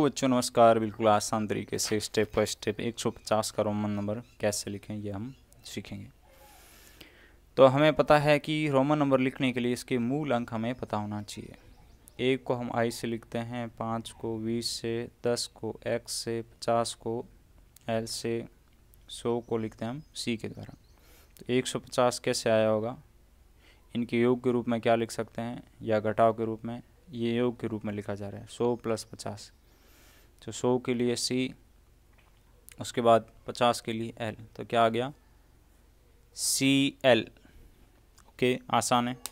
बच्चों नमस्कार बिल्कुल आसान तरीके से स्टेप बाय स्टेप 150 का रोमन नंबर कैसे लिखें ये हम सीखेंगे तो हमें पता है कि रोमन नंबर लिखने के लिए इसके मूल अंक हमें पता होना चाहिए एक को हम आई से लिखते हैं पाँच को वी से दस को एक्स से पचास को एल से सौ को लिखते हैं हम सी के द्वारा तो 150 कैसे आया होगा इनके योग के रूप में क्या लिख सकते हैं या घटाव के रूप में ये योग के रूप में लिखा जा रहा है सौ प्लस पचास तो सौ के लिए सी उसके बाद पचास के लिए एल तो क्या आ गया सी एल ओके आसान है